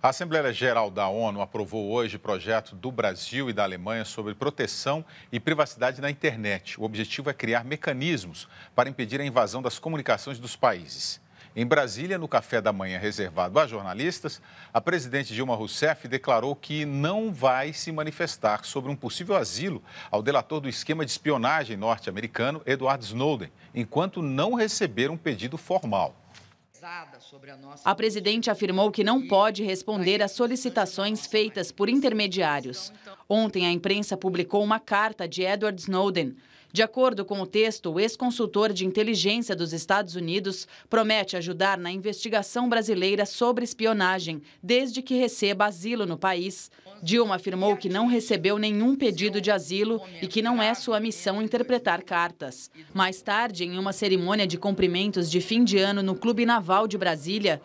A Assembleia Geral da ONU aprovou hoje o projeto do Brasil e da Alemanha sobre proteção e privacidade na internet. O objetivo é criar mecanismos para impedir a invasão das comunicações dos países. Em Brasília, no café da manhã reservado a jornalistas, a presidente Dilma Rousseff declarou que não vai se manifestar sobre um possível asilo ao delator do esquema de espionagem norte-americano Edward Snowden, enquanto não receber um pedido formal. A presidente afirmou que não pode responder às solicitações feitas por intermediários. Ontem, a imprensa publicou uma carta de Edward Snowden. De acordo com o texto, o ex-consultor de inteligência dos Estados Unidos promete ajudar na investigação brasileira sobre espionagem, desde que receba asilo no país. Dilma afirmou que não recebeu nenhum pedido de asilo e que não é sua missão interpretar cartas. Mais tarde, em uma cerimônia de cumprimentos de fim de ano no Clube Naval, Carnaval de Brasília